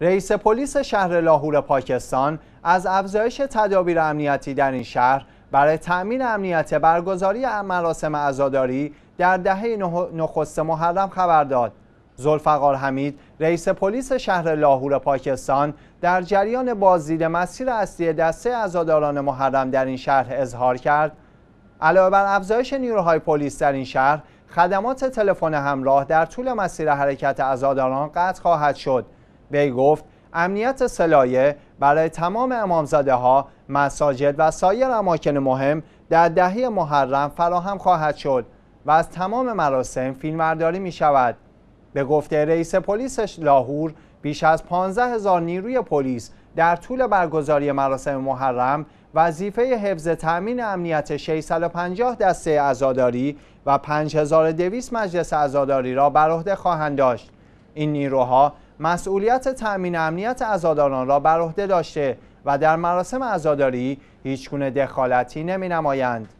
رئیس پلیس شهر لاهور پاکستان از افزایش تدابیر امنیتی در این شهر برای تأمین امنیت برگزاری مراسم عزاداری در دهه نخست محرم خبر داد. زلفقار حمید رئیس پلیس شهر لاهور پاکستان در جریان بازدید مسیر اصلی دسته عزاداران محرم در این شهر اظهار کرد علاوه بر افزایش نیروهای پلیس در این شهر خدمات تلفن همراه در طول مسیر حرکت عزاداران قطع خواهد شد وی گفت امنیت سلایه برای تمام امامزاده ها، مساجد و سایر اماکن مهم در دهه محرم فراهم خواهد شد و از تمام مراسم فیلمبرداری می شود. به گفته رئیس پلیس لاهور بیش از 15 هزار نیروی پلیس در طول برگزاری مراسم محرم وظیفه حفظ تامین امنیت 650 دسته ازاداری و 5200 مجلس ازاداری را بر عهده خواهند داشت. این نیروها مسئولیت تأمین امنیت ازاداران را بر عهده داشته و در مراسم ازاداری هیچگونه دخالتی نمی نمایند.